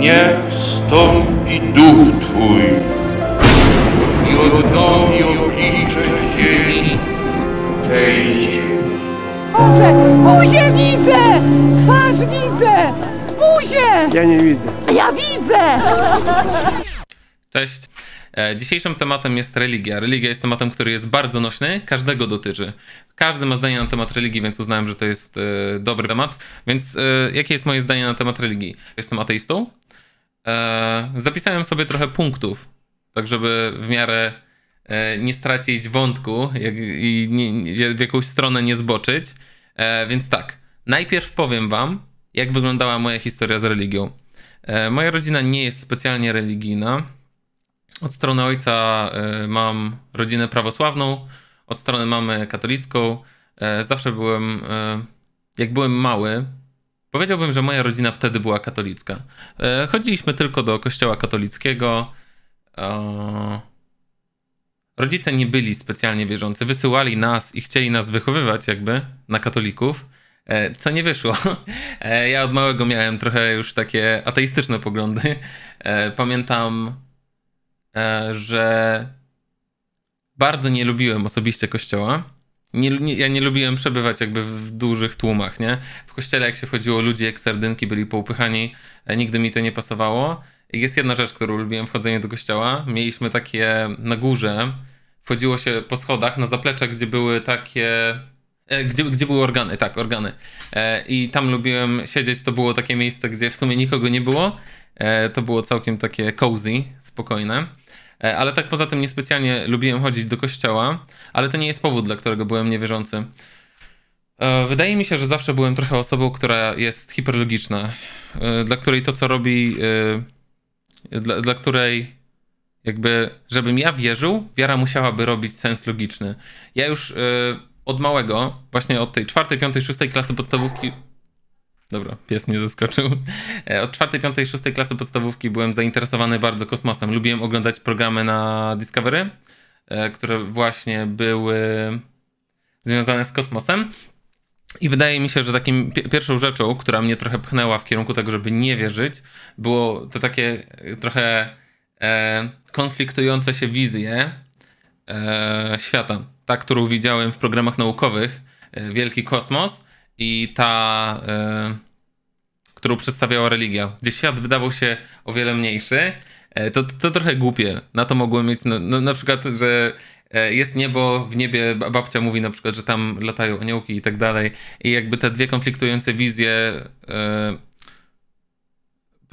Nie wstąpi duch Twój i odnowi oblicze ziemi tej ziemi. Boże, buzię widzę! Twarz widzę! Buzię! Ja nie widzę. Ja widzę! Cześć. E, dzisiejszym tematem jest religia. Religia jest tematem, który jest bardzo nośny, każdego dotyczy. Każdy ma zdanie na temat religii, więc uznałem, że to jest e, dobry temat. Więc e, jakie jest moje zdanie na temat religii? Jestem ateistą, E, zapisałem sobie trochę punktów, tak żeby w miarę e, nie stracić wątku i w jakąś stronę nie zboczyć. E, więc tak, najpierw powiem wam, jak wyglądała moja historia z religią. moja rodzina nie jest specjalnie religijna. Od strony ojca mam rodzinę prawosławną, od strony mamy katolicką. zawsze byłem, jak byłem mały, Powiedziałbym, że moja rodzina wtedy była katolicka. E, chodziliśmy tylko do kościoła katolickiego. E, rodzice nie byli specjalnie wierzący. Wysyłali nas i chcieli nas wychowywać, jakby na katolików, e, co nie wyszło. Ja od małego miałem trochę już takie ateistyczne poglądy. Pamiętam, że bardzo nie lubiłem osobiście kościoła nie, nie, ja nie lubiłem przebywać jakby w dużych tłumach, nie? W kościele jak się wchodziło, ludzie jak sardynki byli poupychani, e, nigdy mi to nie pasowało. I jest jedna rzecz, którą lubiłem wchodzenie do kościoła. Mieliśmy takie na górze, wchodziło się po schodach na zaplecze, gdzie były takie e, gdzie, gdzie były organy, tak, organy. E, I tam lubiłem siedzieć, to było takie miejsce, gdzie w sumie nikogo nie było. to było całkiem takie cozy, spokojne. E, ale tak poza tym niespecjalnie lubiłem chodzić do kościoła, ale to nie jest powód, dla którego byłem niewierzący. E, wydaje mi się, że zawsze byłem trochę osobą, która jest hiperlogiczna, e, dla której to, co robi, dla, dla której jakby, żebym ja wierzył, wiara musiałaby robić sens logiczny. Ja już od małego, właśnie od tej czwartej, piątej, szóstej klasy podstawówki Dobra, pies mnie zaskoczył. E, od czwartej, piątej, szóstej klasy podstawówki byłem zainteresowany bardzo kosmosem. Lubiłem oglądać programy na Discovery, e, które właśnie były związane z kosmosem. I wydaje mi się, że takim pierwszą rzeczą, która mnie trochę pchnęła w kierunku tego, żeby nie wierzyć, było to takie e, trochę e, konfliktujące się wizje e, świata. Ta, którą widziałem w programach naukowych, Wielki Kosmos, i ta, y, którą przedstawiała religia, gdzie świat wydawał się o wiele mniejszy, e, to, to trochę głupie. Na to mogłem mieć, no, no, na przykład, że e, jest niebo, w niebie babcia mówi na przykład, że tam latają aniołki i tak dalej. I jakby te dwie konfliktujące wizje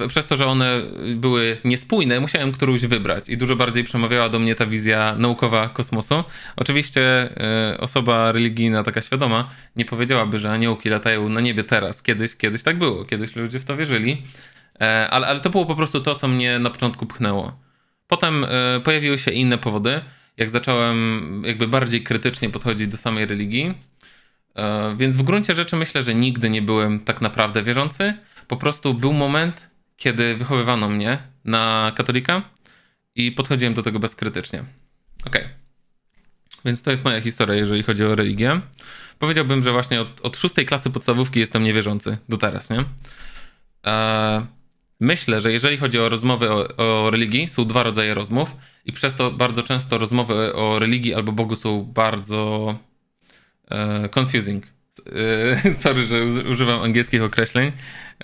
przez to, że one były niespójne, musiałem którąś wybrać i dużo bardziej przemawiała do mnie ta wizja naukowa kosmosu. Oczywiście y, osoba religijna, taka świadoma, nie powiedziałaby, że aniołki latają na niebie teraz. Kiedyś, kiedyś tak było, kiedyś ludzie w to wierzyli, e, ale, ale to było po prostu to, co mnie na początku pchnęło. Potem y, pojawiły się inne powody, jak zacząłem jakby bardziej krytycznie podchodzić do samej religii. Więc w gruncie rzeczy myślę, że nigdy nie byłem tak naprawdę wierzący. Po prostu był moment, kiedy wychowywano mnie na katolika i podchodziłem do tego bezkrytycznie. Okej. Okay. Więc to jest moja historia, jeżeli chodzi o religię. Powiedziałbym, że właśnie od, od szóstej klasy podstawówki jestem niewierzący do teraz, nie? Eee, myślę, że jeżeli chodzi o rozmowy o, o, religii, są dwa rodzaje rozmów i przez to bardzo często rozmowy o religii albo Bogu są bardzo e, confusing. E, sorry, że używam angielskich określeń.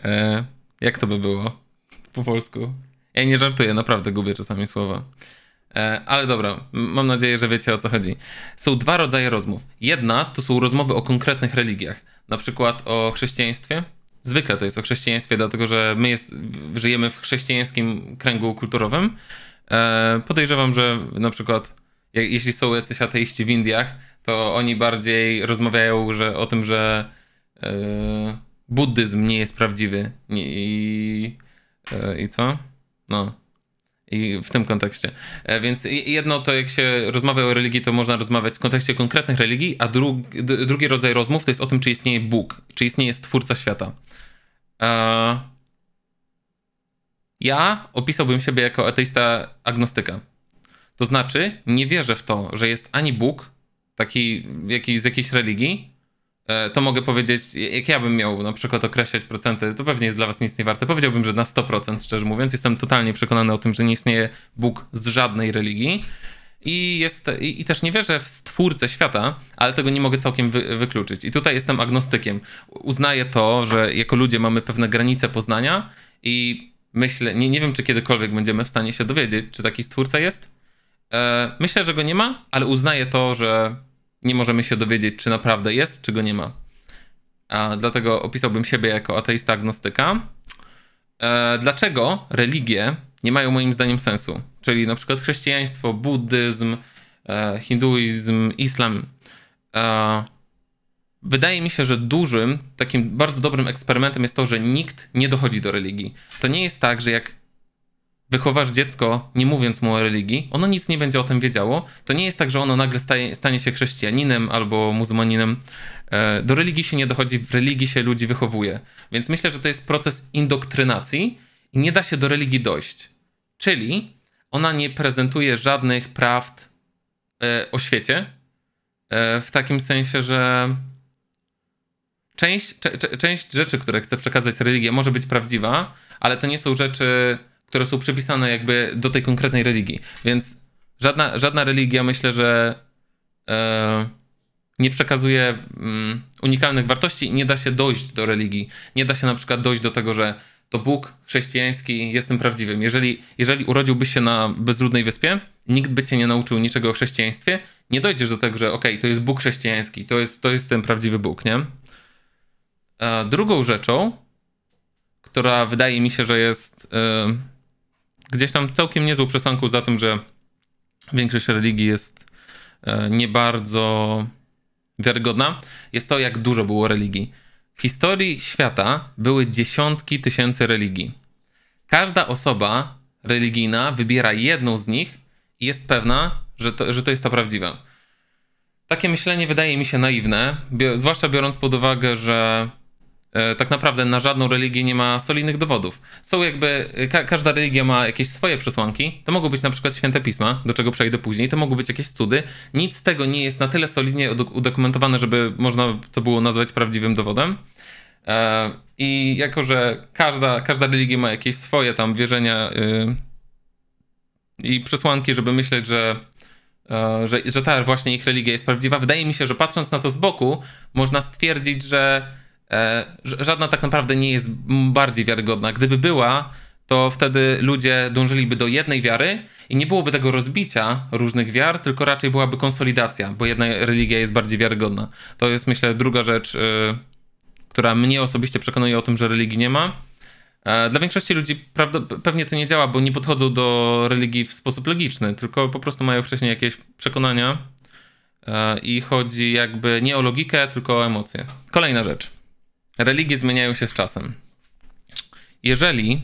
E, jak to by było po polsku? Ja nie żartuję, naprawdę gubię czasami słowa. E, ale dobra, mam nadzieję, że wiecie o co chodzi. Są dwa rodzaje rozmów. Jedna to są rozmowy o konkretnych religiach, na przykład o chrześcijaństwie. Zwykle to jest o chrześcijaństwie, dlatego że my jest, żyjemy w chrześcijańskim kręgu kulturowym. E, podejrzewam, że na przykład jeśli są jacyś ateiści w Indiach, to oni bardziej rozmawiają że, o tym, że. Yy buddyzm nie jest prawdziwy. I, i, e, i co? No. I w tym kontekście. E, więc jedno to, jak się rozmawia o religii, to można rozmawiać w kontekście konkretnych religii, a drugi, drugi rodzaj rozmów to jest o tym, czy istnieje Bóg, czy istnieje Stwórca świata. E, ja opisałbym siebie jako ateista agnostyka. To znaczy, nie wierzę w to, że jest ani Bóg, taki jakiś, z jakiejś religii, E, to mogę powiedzieć, jak ja bym miał na przykład określać procenty, to pewnie jest dla was nic nie warte. Powiedziałbym, że na 100%, szczerze mówiąc. Jestem totalnie przekonany o tym, że nie istnieje Bóg z żadnej religii. I, jest, i, i, też nie wierzę w stwórcę świata, ale tego nie mogę całkiem wy, wykluczyć. I tutaj jestem agnostykiem. Uznaję to, że jako ludzie mamy pewne granice poznania i myślę, nie, nie wiem, czy kiedykolwiek będziemy w stanie się dowiedzieć, czy taki stwórca jest. E, myślę, że go nie ma, ale uznaję to, że nie możemy się dowiedzieć, czy naprawdę jest, czy go nie ma. A dlatego opisałbym siebie jako ateista agnostyka. E, dlaczego religie nie mają moim zdaniem sensu? Czyli na przykład chrześcijaństwo, buddyzm, e, hinduizm, islam. E, wydaje mi się, że dużym, takim bardzo dobrym eksperymentem jest to, że nikt nie dochodzi do religii. To nie jest tak, że jak wychowasz dziecko, nie mówiąc mu o religii, ono nic nie będzie o tym wiedziało. To nie jest tak, że ono nagle staje, stanie się chrześcijaninem albo muzułmaninem. E, do religii się nie dochodzi, w religii się ludzi wychowuje. Więc myślę, że to jest proces indoktrynacji i nie da się do religii dojść. Czyli ona nie prezentuje żadnych prawd e, o świecie, e, w takim sensie, że część, część rzeczy, które chce przekazać religia, może być prawdziwa, ale to nie są rzeczy które są przypisane jakby do tej konkretnej religii. Więc żadna, żadna religia myślę, że e, nie przekazuje mm, unikalnych wartości i nie da się dojść do religii. Nie da się na przykład dojść do tego, że to Bóg chrześcijański jest tym prawdziwym. Jeżeli, jeżeli urodziłbyś się na bezludnej wyspie, nikt by cię nie nauczył niczego o chrześcijaństwie, nie dojdziesz do tego, że okej, okay, to jest Bóg chrześcijański, to jest, to jest ten prawdziwy Bóg, nie? A drugą rzeczą, która wydaje mi się, że jest gdzieś tam całkiem niezłą przesanką za tym, że większość religii jest e, nie bardzo wiarygodna, jest to, jak dużo było religii. W historii świata były dziesiątki tysięcy religii. Każda osoba religijna wybiera jedną z nich i jest pewna, że to, że to jest ta prawdziwa. Takie myślenie wydaje mi się naiwne, zwłaszcza biorąc pod uwagę, że E, tak naprawdę na żadną religię nie ma solidnych dowodów. Są jakby, e, ka każda religia ma jakieś swoje przesłanki, to mogą być na przykład święte pisma, do czego przejdę później, to mogą być jakieś cudy. Nic z tego nie jest na tyle solidnie udokumentowane, żeby można to było nazwać prawdziwym dowodem. E, I jako, że każda, każda religia ma jakieś swoje tam wierzenia y, i przesłanki, żeby myśleć, że że, że ta właśnie ich religia jest prawdziwa. Wydaje mi się, że patrząc na to z boku, można stwierdzić, że E, żadna tak naprawdę nie jest bardziej wiarygodna. Gdyby była, to wtedy ludzie dążyliby do jednej wiary i nie byłoby tego rozbicia różnych wiar, tylko raczej byłaby konsolidacja, bo jedna religia jest bardziej wiarygodna. To jest myślę druga rzecz, y, która mnie osobiście przekonuje o tym, że religii nie ma. E, dla większości ludzi pewnie to nie działa, bo nie podchodzą do religii w sposób logiczny, tylko po prostu mają wcześniej jakieś przekonania e, i chodzi jakby nie o logikę, tylko o emocje. Kolejna rzecz religie zmieniają się z czasem. Jeżeli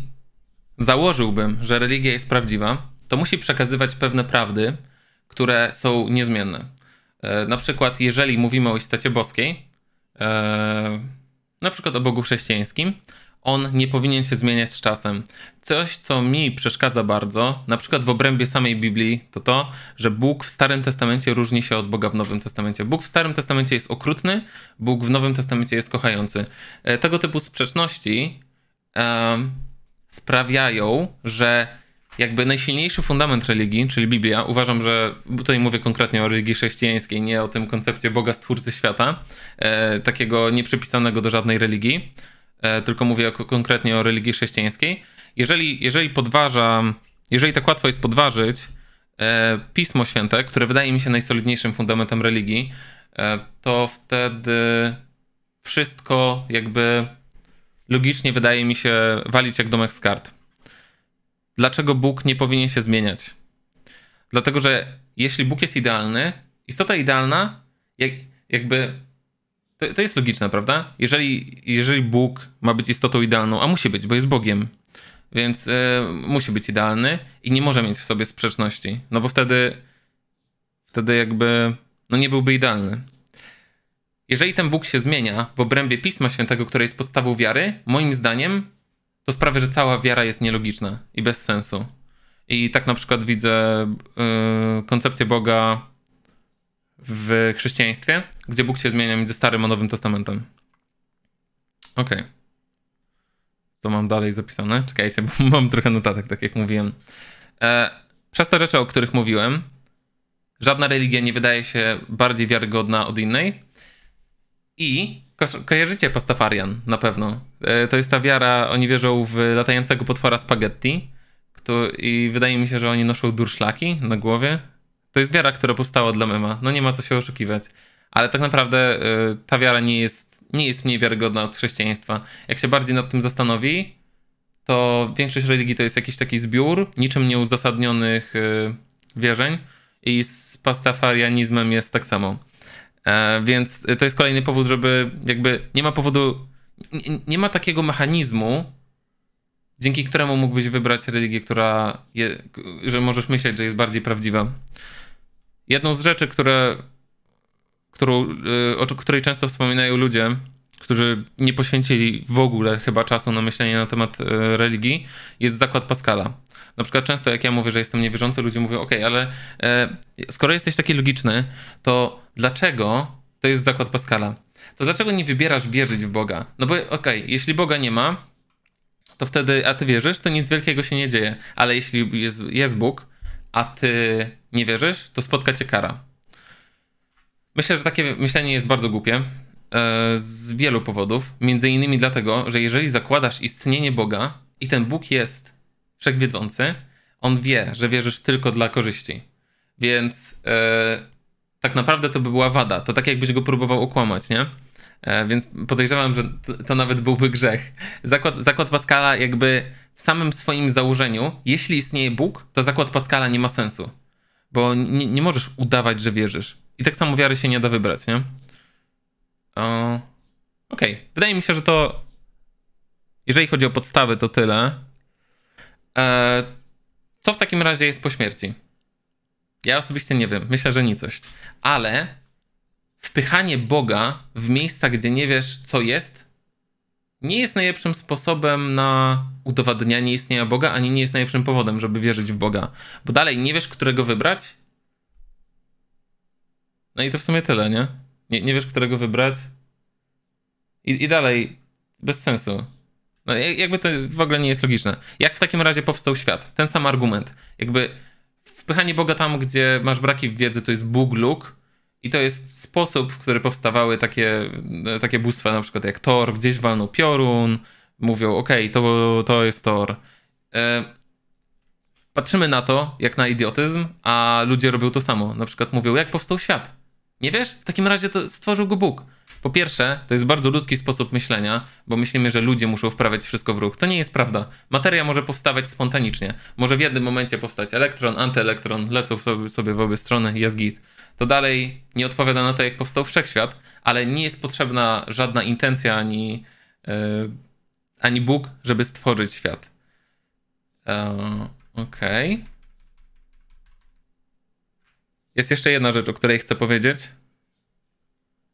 założyłbym, że religia jest prawdziwa, to musi przekazywać pewne prawdy, które są niezmienne. E, na przykład, jeżeli mówimy o istocie boskiej, e, na przykład o Bogu chrześcijańskim, on nie powinien się zmieniać z czasem. Coś, co mi przeszkadza bardzo, na przykład w obrębie samej Biblii, to to, że Bóg w Starym Testamencie różni się od Boga w Nowym Testamencie. Bóg w Starym Testamencie jest okrutny, Bóg w Nowym Testamencie jest kochający. E, tego typu sprzeczności um, sprawiają, że jakby najsilniejszy fundament religii, czyli Biblia, uważam, że tutaj mówię konkretnie o religii chrześcijańskiej, nie o tym koncepcie Boga Stwórcy Świata, e, takiego nieprzypisanego do żadnej religii. E, tylko mówię o, konkretnie o religii chrześcijańskiej. Jeżeli, jeżeli podważam, jeżeli tak łatwo jest podważyć e, Pismo Święte, które wydaje mi się najsolidniejszym fundamentem religii, e, to wtedy wszystko jakby logicznie wydaje mi się walić jak domek z kart. Dlaczego Bóg nie powinien się zmieniać? Dlatego, że jeśli Bóg jest idealny, istota idealna, jak, jakby to, to jest logiczne, prawda? Jeżeli, jeżeli Bóg ma być istotą idealną, a musi być, bo jest Bogiem, więc y, musi być idealny i nie może mieć w sobie sprzeczności, no bo wtedy, wtedy jakby no nie byłby idealny. Jeżeli ten Bóg się zmienia w obrębie Pisma Świętego, które jest podstawą wiary, moim zdaniem to sprawia, że cała wiara jest nielogiczna i bez sensu. I tak na przykład widzę e, koncepcję Boga w chrześcijaństwie, gdzie Bóg się zmienia między Starym a Nowym Testamentem. Okej. Okay. To mam dalej zapisane. Czekajcie, bo mam trochę notatek, tak jak mówiłem. E, przez te rzeczy, o których mówiłem, żadna religia nie wydaje się bardziej wiarygodna od innej. I ko- kojarzycie pastafarian na pewno. E, to jest ta wiara, oni wierzą w latającego potwora spaghetti. kto I wydaje mi się, że oni noszą durszlaki na głowie, to jest wiara, która powstała dla mema. No nie ma co się oszukiwać. Ale tak naprawdę y, ta wiara nie jest, nie jest mniej wiarygodna od chrześcijaństwa. Jak się bardziej nad tym zastanowi, to większość religii to jest jakiś taki zbiór niczym nieuzasadnionych y, wierzeń i z pastafarianizmem jest tak samo. E, więc to jest kolejny powód, żeby jakby nie ma powodu, nie, nie ma takiego mechanizmu, dzięki któremu mógłbyś wybrać religię, która, je, że możesz myśleć, że jest bardziej prawdziwa jedną z rzeczy, które, którą, y, o której często wspominają ludzie, którzy nie poświęcili w ogóle chyba czasu na myślenie na temat y, religii, jest zakład Pascala. Na przykład często jak ja mówię, że jestem niewierzący, ludzie mówią, "Okej, ale y, skoro jesteś taki logiczny, to dlaczego to jest zakład Pascala? To dlaczego nie wybierasz wierzyć w Boga? No bo okej, okay, jeśli Boga nie ma, to wtedy, a ty wierzysz, to nic wielkiego się nie dzieje. Ale jeśli jest, jest Bóg, a ty nie wierzysz, to spotka cię kara. Myślę, że takie myślenie jest bardzo głupie e, z wielu powodów. Między innymi dlatego, że jeżeli zakładasz istnienie Boga i ten Bóg jest wszechwiedzący, on wie, że wierzysz tylko dla korzyści. Więc e, tak naprawdę to by była wada. To tak jakbyś go próbował okłamać, nie? E, więc podejrzewam, że to nawet byłby grzech. Zakład, zakład Pascala jakby w samym swoim założeniu, jeśli istnieje Bóg, to zakład Pascala nie ma sensu, bo nie, nie możesz udawać, że wierzysz. I tak samo wiary się nie da wybrać, nie? Okej, okay. wydaje mi się, że to, jeżeli chodzi o podstawy, to tyle. E, co w takim razie jest po śmierci? Ja osobiście nie wiem, myślę, że nicość. Ale wpychanie Boga w miejsca, gdzie nie wiesz, co jest, nie jest najlepszym sposobem na udowadnianie istnienia Boga, ani nie jest najlepszym powodem, żeby wierzyć w Boga. Bo dalej nie wiesz, którego wybrać. No i to w sumie tyle, nie? Nie, nie wiesz, którego wybrać. I, I dalej, bez sensu. No, jakby to w ogóle nie jest logiczne. Jak w takim razie powstał świat? Ten sam argument. Jakby wpychanie Boga tam, gdzie masz braki w wiedzy, to jest Bóg Luke. I to jest sposób, w który powstawały takie, takie bóstwa, na przykład jak Thor, gdzieś walnął piorun, mówią, ok, to, to jest Thor. E, patrzymy na to jak na idiotyzm, a ludzie robią to samo. Na przykład mówią, jak powstał świat. Nie wiesz? W takim razie to stworzył go Bóg. Po pierwsze, to jest bardzo ludzki sposób myślenia, bo myślimy, że ludzie muszą wprawiać wszystko w ruch. To nie jest prawda. Materia może powstawać spontanicznie. Może w jednym momencie powstać elektron, antyelektron, lecą sobie, w obie strony, jest git. To dalej nie odpowiada na to, jak powstał wszechświat, ale nie jest potrzebna żadna intencja ani, yy, ani Bóg, żeby stworzyć świat. OK. E, okej. Okay. Jest jeszcze jedna rzecz, o której chcę powiedzieć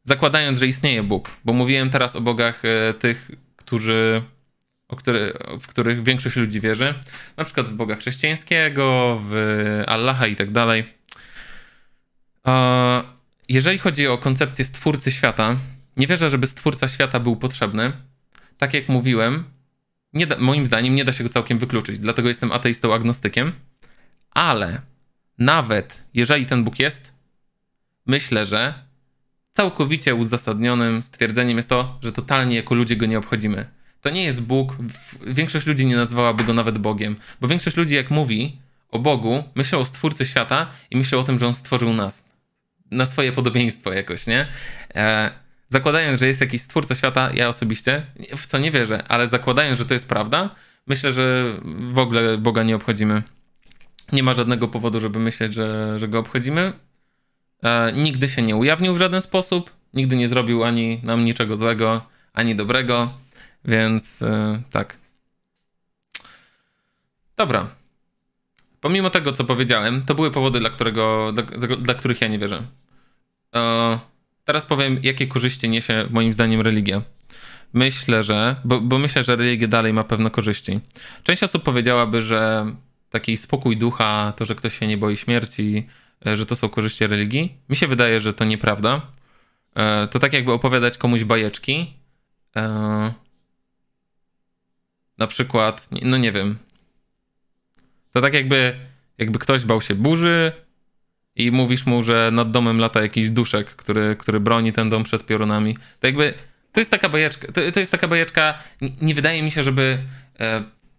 zakładając, że istnieje Bóg, bo mówiłem teraz o bogach e, tych, którzy, który, w których większość ludzi wierzy, na przykład w Boga chrześcijańskiego, w Allaha i tak dalej. Jeżeli chodzi o koncepcję stwórcy świata, nie wierzę, żeby stwórca świata był potrzebny. Tak jak mówiłem, da, moim zdaniem nie da się go całkiem wykluczyć, dlatego jestem ateistą, agnostykiem, ale nawet jeżeli ten Bóg jest, myślę, że całkowicie uzasadnionym stwierdzeniem jest to, że totalnie jako ludzie go nie obchodzimy. To nie jest Bóg, większość ludzi nie nazwałaby go nawet Bogiem, bo większość ludzi jak mówi o Bogu, myślą o Stwórcy świata i myślą o tym, że On stworzył nas na swoje podobieństwo jakoś, nie? E, zakładając, że jest jakiś Stwórca świata, ja osobiście w co nie wierzę, ale zakładając, że to jest prawda, myślę, że w ogóle Boga nie obchodzimy. Nie ma żadnego powodu, żeby myśleć, że, że go obchodzimy E, nigdy się nie ujawnił w żaden sposób, nigdy nie zrobił ani nam niczego złego, ani dobrego, więc e, tak. Dobra. Pomimo tego, co powiedziałem, to były powody, dla, którego, dla, dla których ja nie wierzę. E, teraz powiem, jakie korzyści niesie moim zdaniem religia myślę, że, bo, bo, myślę, że religia dalej ma pewne korzyści. Część osób powiedziałaby, że taki spokój ducha, to, że ktoś się nie boi śmierci, E, że to są korzyści religii. Mi się wydaje, że to nieprawda. E, to tak jakby opowiadać komuś bajeczki. E, na przykład, no nie wiem. To tak jakby, jakby ktoś bał się burzy i mówisz mu, że nad domem lata jakiś duszek, który, który broni ten dom przed piorunami. To jakby, to jest taka bajeczka, to, to jest taka bajeczka, nie, nie wydaje mi się, żeby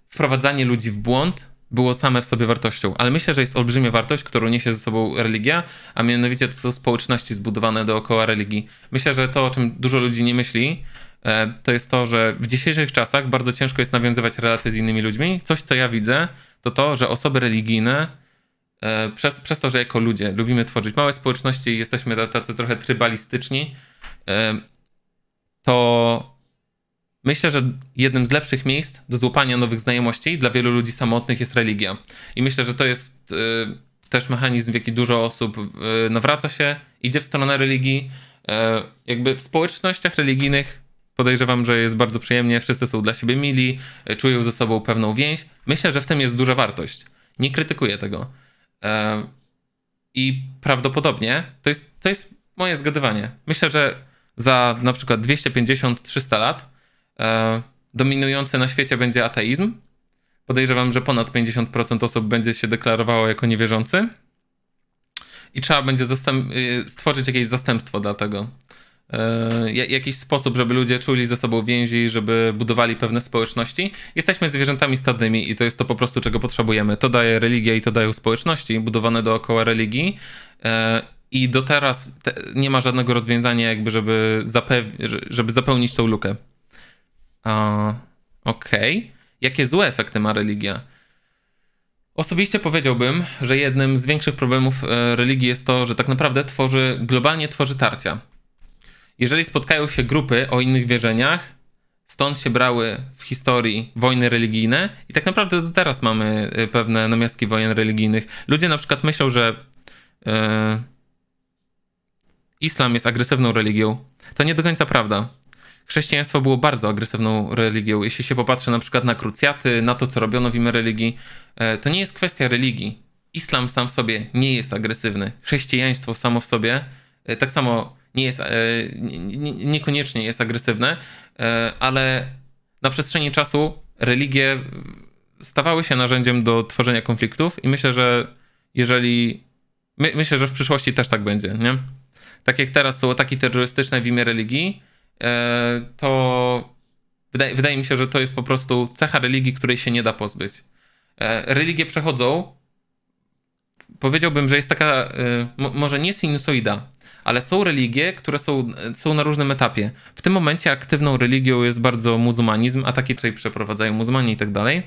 wprowadzanie ludzi w błąd było same w sobie wartością, ale myślę, że jest olbrzymia wartość, którą niesie ze sobą religia, a mianowicie to są społeczności zbudowane dookoła religii. Myślę, że to, o czym dużo ludzi nie myśli, e, to jest to, że w dzisiejszych czasach bardzo ciężko jest nawiązywać relacje z innymi ludźmi. Coś, co ja widzę, to to, że osoby religijne, e, przez, przez to, że jako ludzie lubimy tworzyć małe społeczności i jesteśmy tacy trochę trybalistyczni, e, to Myślę, że jednym z lepszych miejsc do złapania nowych znajomości dla wielu ludzi samotnych jest religia. I myślę, że to jest y, też mechanizm, w jaki dużo osób y, nawraca się, idzie w stronę religii. Y, jakby w społecznościach religijnych podejrzewam, że jest bardzo przyjemnie, wszyscy są dla siebie mili, y, czują ze sobą pewną więź. Myślę, że w tym jest duża wartość. Nie krytykuję tego. Y, I prawdopodobnie to jest, to jest moje zgadywanie. Myślę, że za na przykład 250-300 lat E, dominujący na świecie będzie ateizm. Podejrzewam, że ponad 50% osób będzie się deklarowało jako niewierzący. I trzeba będzie e, stworzyć jakieś zastępstwo dla tego. E, jakiś sposób, żeby ludzie czuli ze sobą więzi, żeby budowali pewne społeczności. Jesteśmy zwierzętami stadnymi i to jest to po prostu, czego potrzebujemy. To daje religia i to dają społeczności budowane dookoła religii. I do teraz te nie ma żadnego rozwiązania, jakby, żeby, zape żeby zapełnić tą lukę. Okej. Okay. Jakie złe efekty ma religia? Osobiście powiedziałbym, że jednym z większych problemów e, religii jest to, że tak naprawdę tworzy, globalnie tworzy tarcia. Jeżeli spotkają się grupy o innych wierzeniach, stąd się brały w historii wojny religijne i tak naprawdę do teraz mamy e, pewne namiastki wojen religijnych. Ludzie na przykład myślą, że yy, islam jest agresywną religią. To nie do końca prawda chrześcijaństwo było bardzo agresywną religią. Jeśli się popatrzy na przykład na krucjaty, na to, co robiono w imię religii, e, to nie jest kwestia religii. Islam sam w sobie nie jest agresywny. Chrześcijaństwo samo w sobie e, tak samo nie jest, e, niekoniecznie jest agresywne, ale na przestrzeni czasu religie stawały się narzędziem do tworzenia konfliktów i myślę, że jeżeli. My, myślę, że w przyszłości też tak będzie, nie? Tak jak teraz są ataki terrorystyczne w imię religii, E, to wydaje, wydaje mi się, że to jest po prostu cecha religii, której się nie da pozbyć. E, religie przechodzą. Powiedziałbym, że jest taka, e, może nie sinusoida, ale są religie, które są, są na różnym etapie. W tym momencie aktywną religią jest bardzo muzułmanizm, takie raczej przeprowadzają muzułmanie i tak dalej.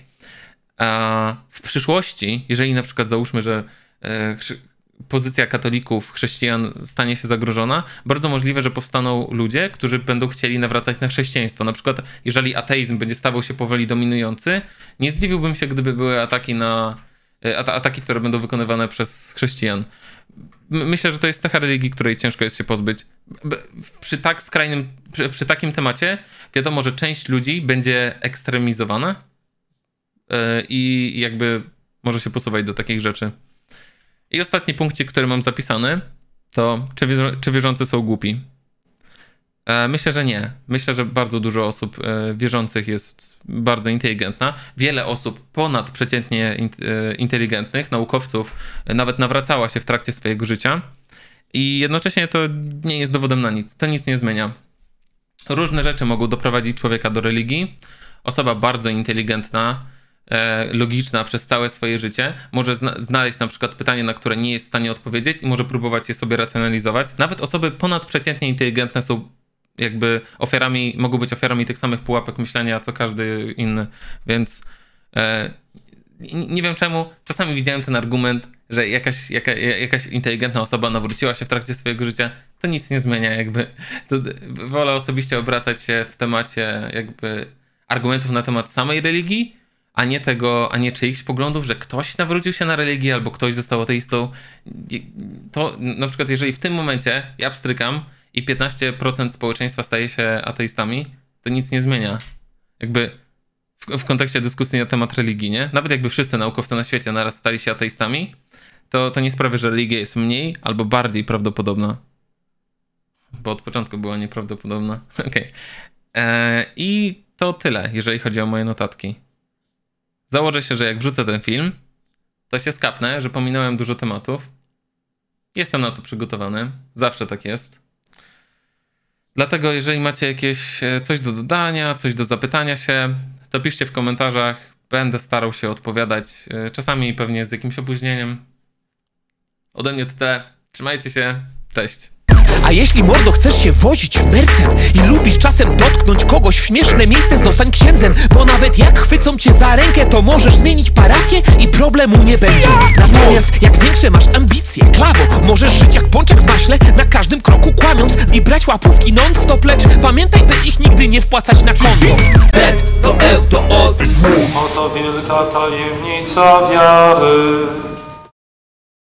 A w przyszłości, jeżeli na przykład załóżmy, że pozycja katolików, chrześcijan stanie się zagrożona, bardzo możliwe, że powstaną ludzie, którzy będą chcieli nawracać na chrześcijaństwo. Na przykład, jeżeli ateizm będzie stawał się powoli dominujący, nie zdziwiłbym się, gdyby były ataki na e, ataki, które będą wykonywane przez chrześcijan. Myślę, że to jest cecha religii, której ciężko jest się pozbyć. Przy tak skrajnym, przy, przy takim temacie wiadomo, że część ludzi będzie ekstremizowana e, i jakby może się posuwać do takich rzeczy. I ostatni punkt, który mam zapisany, to czy, czy wierzący są głupi? E, myślę, że nie. Myślę, że bardzo dużo osób e, wierzących jest bardzo inteligentna. Wiele osób ponadprzeciętnie e, inteligentnych, naukowców, nawet nawracała się w trakcie swojego życia. I jednocześnie to nie jest dowodem na nic. To nic nie zmienia. Różne rzeczy mogą doprowadzić człowieka do religii. Osoba bardzo inteligentna, E, logiczna przez całe swoje życie, może znaleźć na przykład pytanie, na które nie jest w stanie odpowiedzieć i może próbować je sobie racjonalizować. Nawet osoby ponadprzeciętnie inteligentne są jakby ofiarami, mogą być ofiarami tych samych pułapek myślenia, co każdy inny, więc e, nie wiem czemu, czasami widziałem ten argument, że jakaś, jaka, jakaś inteligentna osoba nawróciła się w trakcie swojego życia, to nic nie zmienia jakby. To, wolę osobiście obracać się w temacie jakby argumentów na temat samej religii, a nie tego, a nie czyichś poglądów, że ktoś nawrócił się na religię albo ktoś został ateistą. To na przykład, jeżeli w tym momencie ja pstrykam i 15% społeczeństwa staje się ateistami, to nic nie zmienia. Jakby w, w kontekście dyskusji na temat religii, nie? Nawet jakby wszyscy naukowcy na świecie naraz stali się ateistami, to, to nie sprawia, że religia jest mniej albo bardziej prawdopodobna. Bo od początku była nieprawdopodobna. Okej. Okay. E, I to tyle, jeżeli chodzi o moje notatki. Założę się, że jak wrzucę ten film, to się skapnę, że pominąłem dużo tematów. Jestem na to przygotowany. Zawsze tak jest. Dlatego, jeżeli macie jakieś e, coś do dodania, coś do zapytania się, to piszcie w komentarzach. Będę starał się odpowiadać, e, czasami pewnie z jakimś opóźnieniem. Ode mnie to tyle. Trzymajcie się. Cześć. A jeśli mordo chcesz się wozić mercem I lubisz czasem dotknąć kogoś w śmieszne miejsce Zostań księdzem, bo nawet jak chwycą cię za rękę To możesz zmienić parafię i problemu nie będzie Natomiast jak większe masz ambicje, klawo Możesz żyć jak pączek w maśle, na każdym kroku kłamiąc I brać łapówki non-stop, lecz pamiętaj by ich nigdy nie wpłacać na konto Z to E to O Oto wielka tajemnica wiary